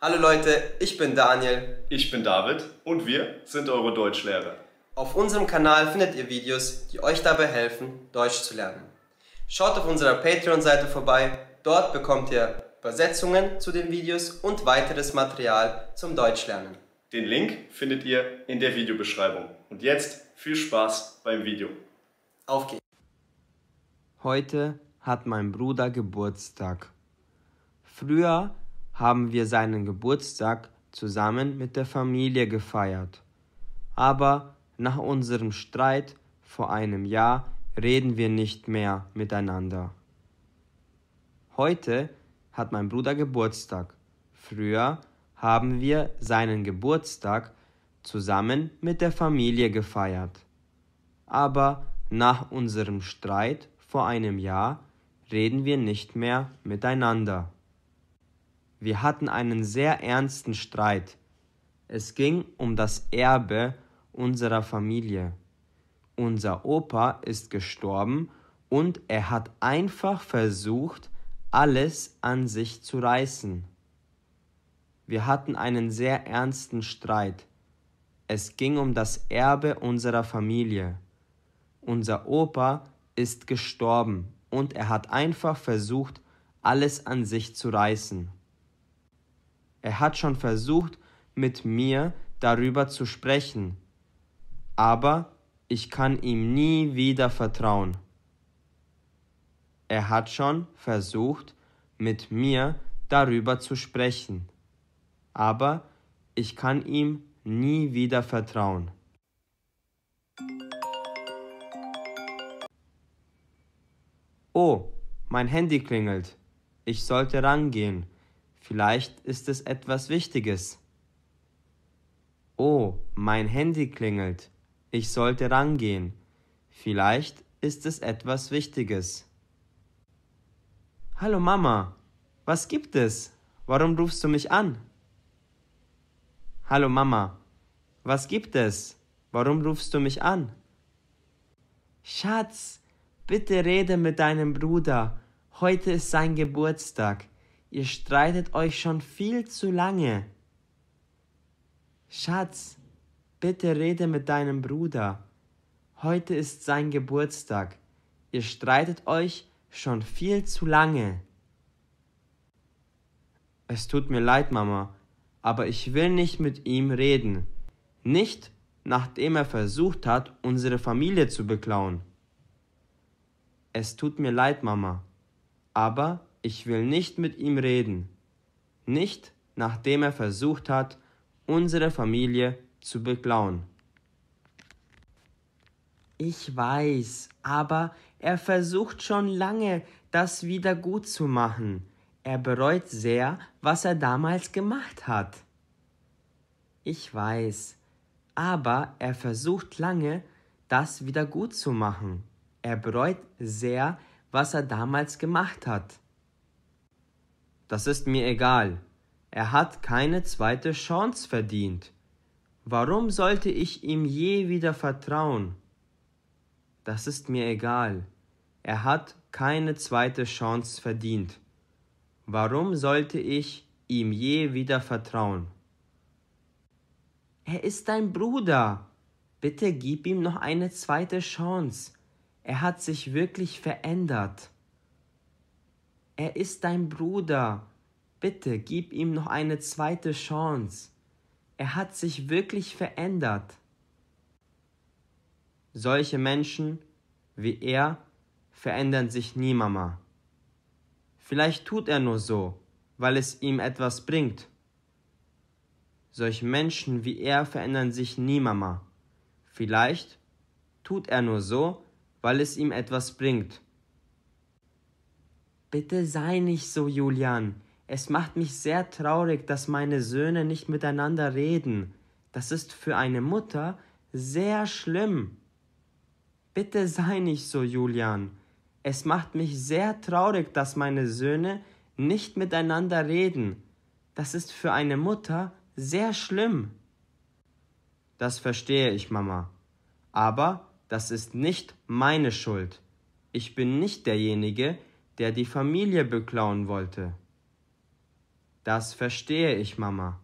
Hallo Leute, ich bin Daniel. Ich bin David und wir sind eure Deutschlehrer. Auf unserem Kanal findet ihr Videos, die euch dabei helfen, Deutsch zu lernen. Schaut auf unserer Patreon-Seite vorbei, dort bekommt ihr Übersetzungen zu den Videos und weiteres Material zum Deutschlernen. Den Link findet ihr in der Videobeschreibung. Und jetzt viel Spaß beim Video. Auf geht's! Heute hat mein Bruder Geburtstag. Früher haben wir seinen Geburtstag zusammen mit der Familie gefeiert. Aber nach unserem Streit vor einem Jahr reden wir nicht mehr miteinander. Heute hat mein Bruder Geburtstag. Früher haben wir seinen Geburtstag zusammen mit der Familie gefeiert. Aber nach unserem Streit vor einem Jahr reden wir nicht mehr miteinander. Wir hatten einen sehr ernsten Streit. Es ging um das Erbe unserer Familie. Unser Opa ist gestorben und er hat einfach versucht, alles an sich zu reißen. Wir hatten einen sehr ernsten Streit. Es ging um das Erbe unserer Familie. Unser Opa ist gestorben und er hat einfach versucht, alles an sich zu reißen. Er hat schon versucht, mit mir darüber zu sprechen, aber ich kann ihm nie wieder vertrauen. Er hat schon versucht, mit mir darüber zu sprechen, aber ich kann ihm nie wieder vertrauen. Oh, mein Handy klingelt. Ich sollte rangehen. Vielleicht ist es etwas Wichtiges. Oh, mein Handy klingelt. Ich sollte rangehen. Vielleicht ist es etwas Wichtiges. Hallo Mama, was gibt es? Warum rufst du mich an? Hallo Mama, was gibt es? Warum rufst du mich an? Schatz, bitte rede mit deinem Bruder. Heute ist sein Geburtstag. Ihr streitet euch schon viel zu lange. Schatz, bitte rede mit deinem Bruder. Heute ist sein Geburtstag. Ihr streitet euch schon viel zu lange. Es tut mir leid, Mama, aber ich will nicht mit ihm reden. Nicht, nachdem er versucht hat, unsere Familie zu beklauen. Es tut mir leid, Mama, aber ich will nicht mit ihm reden. Nicht, nachdem er versucht hat, unsere Familie zu beklauen. Ich weiß, aber er versucht schon lange, das wieder gut zu machen. Er bereut sehr, was er damals gemacht hat. Ich weiß, aber er versucht lange, das wieder gut zu machen. Er bereut sehr, was er damals gemacht hat. Das ist mir egal. Er hat keine zweite Chance verdient. Warum sollte ich ihm je wieder vertrauen? Das ist mir egal. Er hat keine zweite Chance verdient. Warum sollte ich ihm je wieder vertrauen? Er ist dein Bruder. Bitte gib ihm noch eine zweite Chance. Er hat sich wirklich verändert. Er ist dein Bruder. Bitte gib ihm noch eine zweite Chance. Er hat sich wirklich verändert. Solche Menschen wie er verändern sich nie, Mama. Vielleicht tut er nur so, weil es ihm etwas bringt. Solche Menschen wie er verändern sich nie, Mama. Vielleicht tut er nur so, weil es ihm etwas bringt. Bitte sei nicht so, Julian. Es macht mich sehr traurig, dass meine Söhne nicht miteinander reden. Das ist für eine Mutter sehr schlimm. Bitte sei nicht so, Julian. Es macht mich sehr traurig, dass meine Söhne nicht miteinander reden. Das ist für eine Mutter sehr schlimm. Das verstehe ich, Mama. Aber das ist nicht meine Schuld. Ich bin nicht derjenige, der der die Familie beklauen wollte. Das verstehe ich, Mama.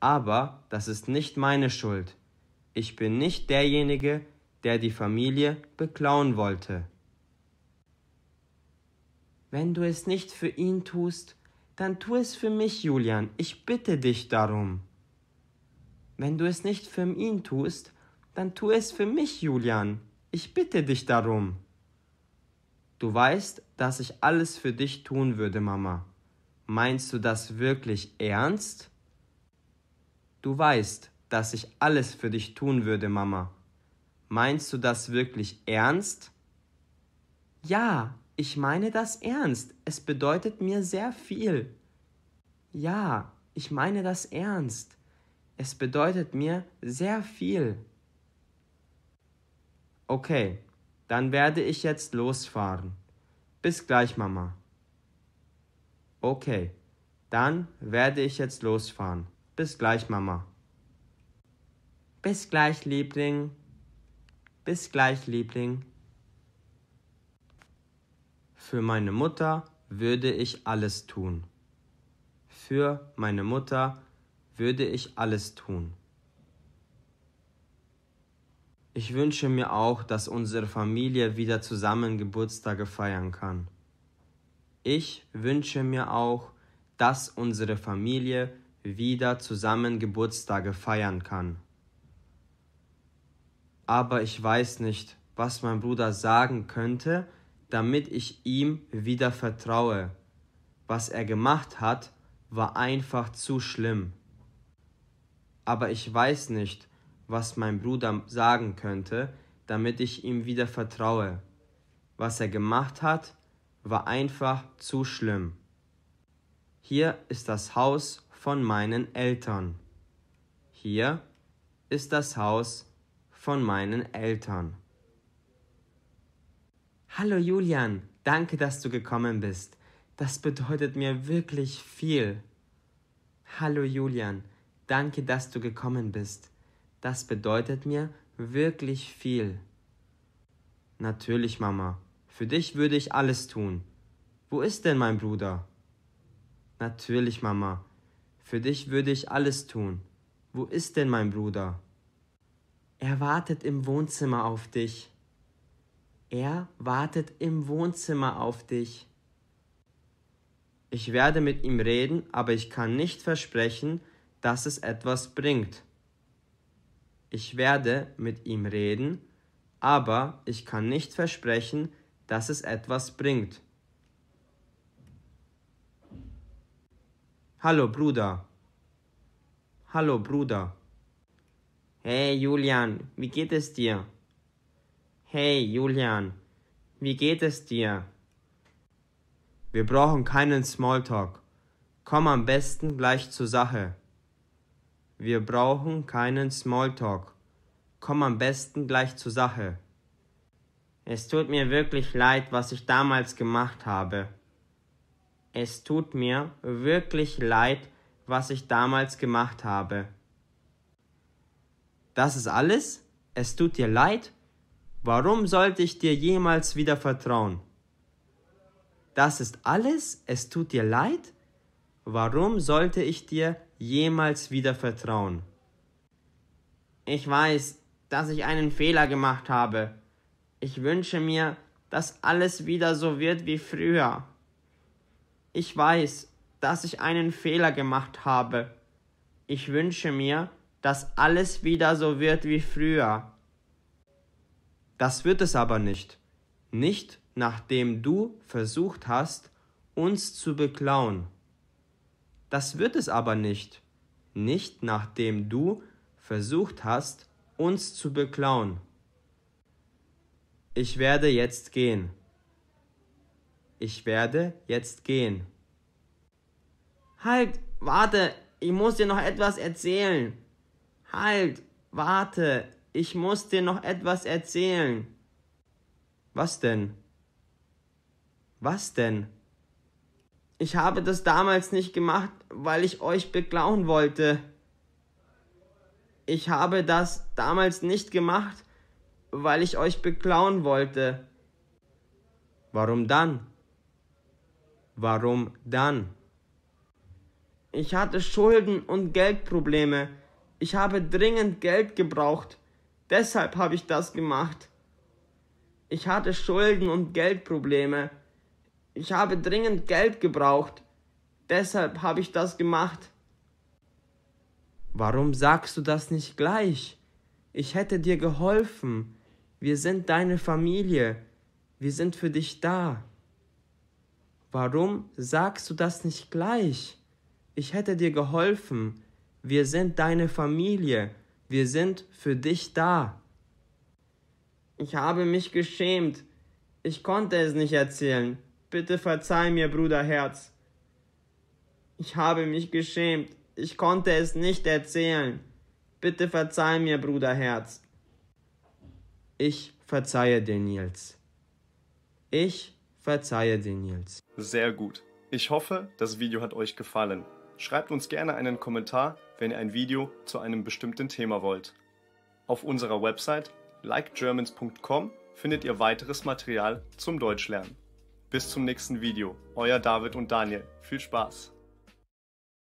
Aber das ist nicht meine Schuld. Ich bin nicht derjenige, der die Familie beklauen wollte. Wenn du es nicht für ihn tust, dann tu es für mich, Julian. Ich bitte dich darum. Wenn du es nicht für ihn tust, dann tu es für mich, Julian. Ich bitte dich darum. Du weißt, dass ich alles für dich tun würde, Mama. Meinst du das wirklich ernst? Du weißt, dass ich alles für dich tun würde, Mama. Meinst du das wirklich ernst? Ja, ich meine das ernst. Es bedeutet mir sehr viel. Ja, ich meine das ernst. Es bedeutet mir sehr viel. Okay, dann werde ich jetzt losfahren. Bis gleich, Mama. Okay, dann werde ich jetzt losfahren. Bis gleich, Mama. Bis gleich, Liebling. Bis gleich, Liebling. Für meine Mutter würde ich alles tun. Für meine Mutter würde ich alles tun. Ich wünsche mir auch, dass unsere Familie wieder zusammen Geburtstage feiern kann. Ich wünsche mir auch, dass unsere Familie wieder zusammen Geburtstage feiern kann. Aber ich weiß nicht, was mein Bruder sagen könnte, damit ich ihm wieder vertraue. Was er gemacht hat, war einfach zu schlimm. Aber ich weiß nicht, was mein Bruder sagen könnte, damit ich ihm wieder vertraue. Was er gemacht hat, war einfach zu schlimm. Hier ist das Haus von meinen Eltern. Hier ist das Haus von meinen Eltern. Hallo Julian, danke, dass du gekommen bist. Das bedeutet mir wirklich viel. Hallo Julian, danke, dass du gekommen bist. Das bedeutet mir wirklich viel. Natürlich, Mama. Für dich würde ich alles tun. Wo ist denn mein Bruder? Natürlich, Mama. Für dich würde ich alles tun. Wo ist denn mein Bruder? Er wartet im Wohnzimmer auf dich. Er wartet im Wohnzimmer auf dich. Ich werde mit ihm reden, aber ich kann nicht versprechen, dass es etwas bringt ich werde mit ihm reden, aber ich kann nicht versprechen, dass es etwas bringt. Hallo Bruder. Hallo Bruder. Hey Julian, wie geht es dir? Hey Julian, wie geht es dir? Wir brauchen keinen Smalltalk. Komm am besten gleich zur Sache. Wir brauchen keinen Smalltalk. Komm am besten gleich zur Sache. Es tut mir wirklich leid, was ich damals gemacht habe. Es tut mir wirklich leid, was ich damals gemacht habe. Das ist alles? Es tut dir leid? Warum sollte ich dir jemals wieder vertrauen? Das ist alles? Es tut dir leid? Warum sollte ich dir jemals wieder vertrauen. Ich weiß, dass ich einen Fehler gemacht habe. Ich wünsche mir, dass alles wieder so wird wie früher. Ich weiß, dass ich einen Fehler gemacht habe. Ich wünsche mir, dass alles wieder so wird wie früher. Das wird es aber nicht. Nicht nachdem du versucht hast, uns zu beklauen. Das wird es aber nicht. Nicht nachdem du versucht hast, uns zu beklauen. Ich werde jetzt gehen. Ich werde jetzt gehen. Halt, warte, ich muss dir noch etwas erzählen. Halt, warte, ich muss dir noch etwas erzählen. Was denn? Was denn? Ich habe das damals nicht gemacht, weil ich euch beklauen wollte. Ich habe das damals nicht gemacht, weil ich euch beklauen wollte. Warum dann? Warum dann? Ich hatte Schulden und Geldprobleme. Ich habe dringend Geld gebraucht. Deshalb habe ich das gemacht. Ich hatte Schulden und Geldprobleme. Ich habe dringend Geld gebraucht. Deshalb habe ich das gemacht. Warum sagst du das nicht gleich? Ich hätte dir geholfen. Wir sind deine Familie. Wir sind für dich da. Warum sagst du das nicht gleich? Ich hätte dir geholfen. Wir sind deine Familie. Wir sind für dich da. Ich habe mich geschämt. Ich konnte es nicht erzählen. Bitte verzeih mir, Bruder Herz. Ich habe mich geschämt. Ich konnte es nicht erzählen. Bitte verzeih mir, Bruder Herz. Ich verzeihe dir, Nils. Ich verzeihe dir, Nils. Sehr gut. Ich hoffe, das Video hat euch gefallen. Schreibt uns gerne einen Kommentar, wenn ihr ein Video zu einem bestimmten Thema wollt. Auf unserer Website likegermans.com findet ihr weiteres Material zum Deutschlernen. Bis zum nächsten Video. Euer David und Daniel. Viel Spaß!